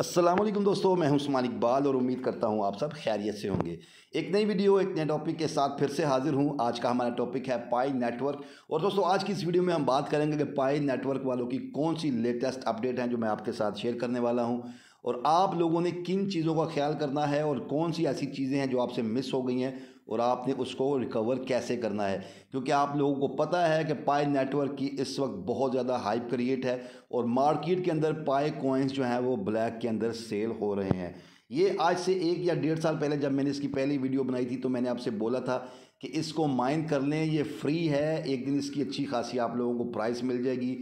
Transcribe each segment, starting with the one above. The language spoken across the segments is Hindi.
असलम दोस्तों मैं हूं उस्मान इकबाल और उम्मीद करता हूं आप सब खैरियत से होंगे एक नई वीडियो एक नए टॉपिक के साथ फिर से हाजिर हूं आज का हमारा टॉपिक है पाई नेटवर्क और दोस्तों आज की इस वीडियो में हम बात करेंगे कि पाई नेटवर्क वालों की कौन सी लेटेस्ट अपडेट हैं जो मैं आपके साथ शेयर करने वाला हूं और आप लोगों ने किन चीज़ों का ख्याल करना है और कौन सी ऐसी चीज़ें हैं जो आपसे मिस हो गई हैं और आपने उसको रिकवर कैसे करना है क्योंकि आप लोगों को पता है कि पाए नेटवर्क की इस वक्त बहुत ज़्यादा हाइप क्रिएट है और मार्केट के अंदर पाए कॉइन्स जो हैं वो ब्लैक के अंदर सेल हो रहे हैं ये आज से एक या डेढ़ साल पहले जब मैंने इसकी पहली वीडियो बनाई थी तो मैंने आपसे बोला था कि इसको माइन कर लें ये फ्री है एक दिन इसकी अच्छी खासी आप लोगों को प्राइस मिल जाएगी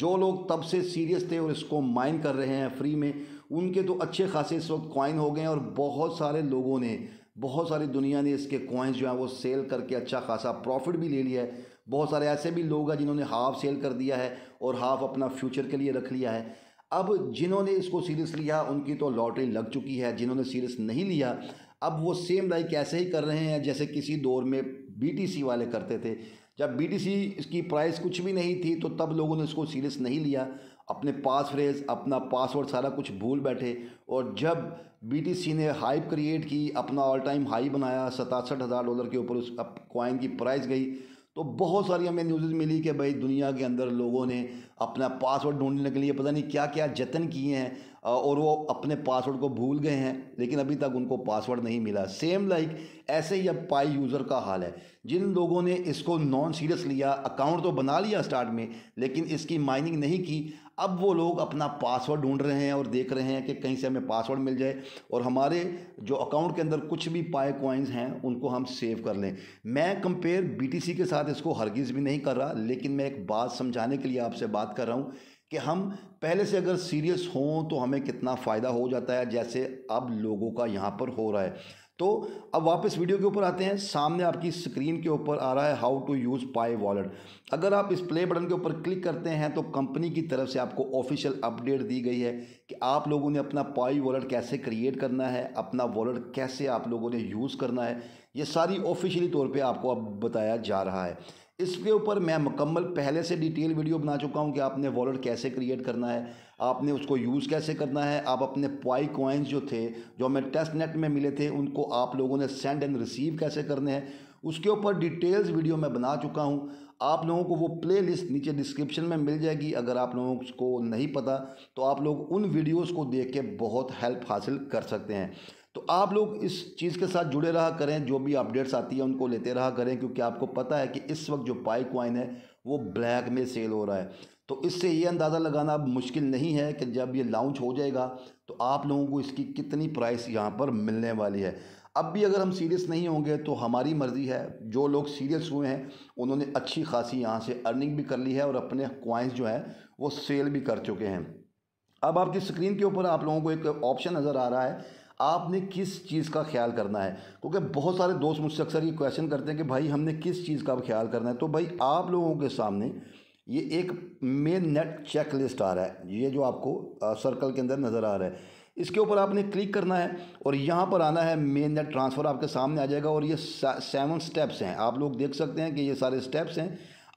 जो लोग तब से सीरियस थे और इसको माइन कर रहे हैं फ्री में उनके तो अच्छे खासे इस वक्त कॉइन हो गए हैं और बहुत सारे लोगों ने बहुत सारी दुनिया ने इसके कॉइन्स जो हैं वो सेल करके अच्छा खासा प्रॉफिट भी ले लिया है बहुत सारे ऐसे भी लोग हैं जिन्होंने हाफ़ सेल कर दिया है और हाफ़ अपना फ्यूचर के लिए रख लिया है अब जिन्होंने इसको सीरियस लिया उनकी तो लॉटरी लग चुकी है जिन्होंने सीरियस नहीं लिया अब वो सेम लाइक ऐसे ही कर रहे हैं जैसे किसी दौर में बीटीसी वाले करते थे जब बीटीसी इसकी प्राइस कुछ भी नहीं थी तो तब लोगों ने इसको सीरियस नहीं लिया अपने पास फ्रेज अपना पासवर्ड सारा कुछ भूल बैठे और जब बीटीसी ने हाइप क्रिएट की अपना ऑल टाइम हाई बनाया सतासठ हज़ार डॉलर के ऊपर उस कॉइन की प्राइस गई तो बहुत सारी हमें न्यूज़ मिली कि भाई दुनिया के अंदर लोगों ने अपना पासवर्ड ढूंढने के लिए पता नहीं क्या क्या जतन किए हैं और वो अपने पासवर्ड को भूल गए हैं लेकिन अभी तक उनको पासवर्ड नहीं मिला सेम लाइक ऐसे ही अब पाई यूज़र का हाल है जिन लोगों ने इसको नॉन सीरियस लिया अकाउंट तो बना लिया स्टार्ट में लेकिन इसकी माइनिंग नहीं की अब वो लोग अपना पासवर्ड ढूंढ रहे हैं और देख रहे हैं कि कहीं से हमें पासवर्ड मिल जाए और हमारे जो अकाउंट के अंदर कुछ भी पाए कॉइन्स हैं उनको हम सेव कर लें मैं कंपेयर बीटीसी के साथ इसको हरगिज़ भी नहीं कर रहा लेकिन मैं एक बात समझाने के लिए आपसे बात कर रहा हूँ कि हम पहले से अगर सीरियस हों तो हमें कितना फ़ायदा हो जाता है जैसे अब लोगों का यहाँ पर हो रहा है तो अब वापस वीडियो के ऊपर आते हैं सामने आपकी स्क्रीन के ऊपर आ रहा है how to use Pi wallet अगर आप इस प्ले बटन के ऊपर क्लिक करते हैं तो कंपनी की तरफ से आपको ऑफिशियल अपडेट दी गई है कि आप लोगों ने अपना पाई वॉलेट कैसे क्रिएट करना है अपना वॉलेट कैसे आप लोगों ने यूज़ करना है ये सारी ऑफिशियली तौर पर आपको अब बताया जा रहा है इसके ऊपर मैं मुकम्मल पहले से डिटेल वीडियो बना चुका हूँ कि आपने वॉलेट कैसे क्रिएट करना है आपने उसको यूज़ कैसे करना है आप अपने पॉई कॉइन्स जो थे जो हमें टेस्ट नेट में मिले थे उनको आप लोगों ने सेंड एंड रिसीव कैसे करने हैं उसके ऊपर डिटेल्स वीडियो मैं बना चुका हूँ आप लोगों को वो प्ले लिस्ट नीचे डिस्क्रिप्शन में मिल जाएगी अगर आप लोगों को नहीं पता तो आप लोग उन वीडियोज़ को देख के बहुत हेल्प हासिल कर सकते हैं तो आप लोग इस चीज़ के साथ जुड़े रहा करें जो भी अपडेट्स आती है उनको लेते रहा करें क्योंकि आपको पता है कि इस वक्त जो पाई क्वाइन है वो ब्लैक में सेल हो रहा है तो इससे ये अंदाज़ा लगाना अब मुश्किल नहीं है कि जब ये लॉन्च हो जाएगा तो आप लोगों को इसकी कितनी प्राइस यहाँ पर मिलने वाली है अब भी अगर हम सीरियस नहीं होंगे तो हमारी मर्ज़ी है जो लोग सीरियस हुए हैं उन्होंने अच्छी खासी यहाँ से अर्निंग भी कर ली है और अपने क्वाइंस जो हैं वो सेल भी कर चुके हैं अब आपकी स्क्रीन के ऊपर आप लोगों को एक ऑप्शन नज़र आ रहा है आपने किस चीज़ का ख्याल करना है क्योंकि बहुत सारे दोस्त मुझसे अक्सर ये क्वेश्चन करते हैं कि भाई हमने किस चीज़ का ख्याल करना है तो भाई आप लोगों के सामने ये एक मेन नेट चेक लिस्ट आ रहा है ये जो आपको सर्कल के अंदर नज़र आ रहा है इसके ऊपर आपने क्लिक करना है और यहाँ पर आना है मेन नेट ट्रांसफ़र आपके सामने आ जाएगा और ये सेवन स्टेप्स हैं आप लोग देख सकते हैं कि ये सारे स्टेप्स हैं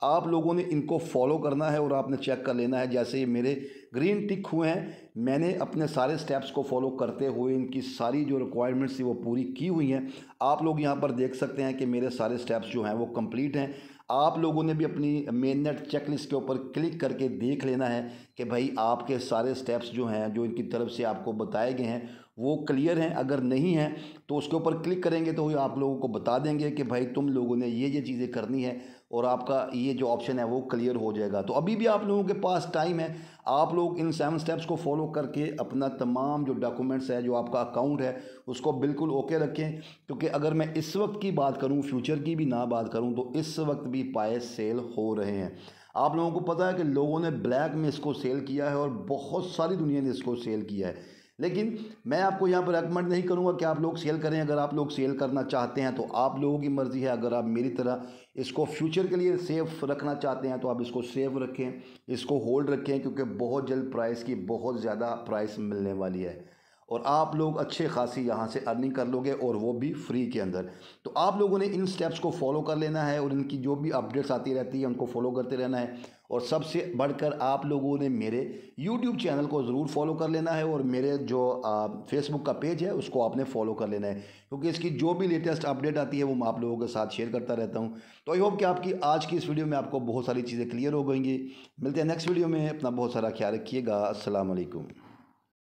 आप लोगों ने इनको फॉलो करना है और आपने चेक कर लेना है जैसे ये मेरे ग्रीन टिक हुए हैं मैंने अपने सारे स्टेप्स को फॉलो करते हुए इनकी सारी जो रिक्वायरमेंट्स थी वो पूरी की हुई हैं आप लोग यहाँ पर देख सकते हैं कि मेरे सारे स्टेप्स जो हैं वो कंप्लीट हैं आप लोगों ने भी अपनी मेन नेट चेक लिस्ट के ऊपर क्लिक करके देख लेना है कि भाई आपके सारे स्टेप्स जो हैं जो इनकी तरफ से आपको बताए गए हैं वो क्लियर हैं अगर नहीं है तो उसके ऊपर क्लिक करेंगे तो आप लोगों को बता देंगे कि भाई तुम लोगों ने ये ये चीज़ें करनी है और आपका ये जो ऑप्शन है वो क्लियर हो जाएगा तो अभी भी आप लोगों के पास टाइम है आप लोग इन सेवन स्टेप्स को फॉलो करके अपना तमाम जो डॉक्यूमेंट्स है जो आपका अकाउंट है उसको बिल्कुल ओके रखें क्योंकि अगर मैं इस वक्त की बात करूँ फ्यूचर की भी ना बात करूँ तो इस वक्त भी पाए सेल हो रहे हैं आप लोगों को पता है कि लोगों ने ब्लैक में इसको सेल किया है और बहुत सारी दुनिया ने इसको सेल किया है लेकिन मैं आपको यहाँ पर रिकमेंड नहीं करूँगा कि आप लोग सेल करें अगर आप लोग सेल करना चाहते हैं तो आप लोगों की मर्ज़ी है अगर आप मेरी तरह इसको फ्यूचर के लिए सेफ़ रखना चाहते हैं तो आप इसको सेफ़ रखें इसको होल्ड रखें क्योंकि बहुत जल्द प्राइस की बहुत ज़्यादा प्राइस मिलने वाली है और आप लोग अच्छे खासी यहाँ से अर्निंग कर लोगे और वो भी फ्री के अंदर तो आप लोगों ने इन स्टेप्स को फॉलो कर लेना है और इनकी जो भी अपडेट्स आती रहती है उनको फॉलो करते रहना है और सबसे बढ़कर आप लोगों ने मेरे यूट्यूब चैनल को ज़रूर फॉलो कर लेना है और मेरे जो फेसबुक का पेज है उसको आपने फॉलो कर लेना है क्योंकि इसकी जो भी लेटेस्ट अपडेट आती है वो मैं आप लोगों के साथ शेयर करता रहता हूँ तो आई होप कि आपकी आज की इस वीडियो में आपको बहुत सारी चीज़ें क्लियर हो गएंगी मिलते हैं नेक्स्ट वीडियो में अपना बहुत सारा ख्याल रखिएगा असलकम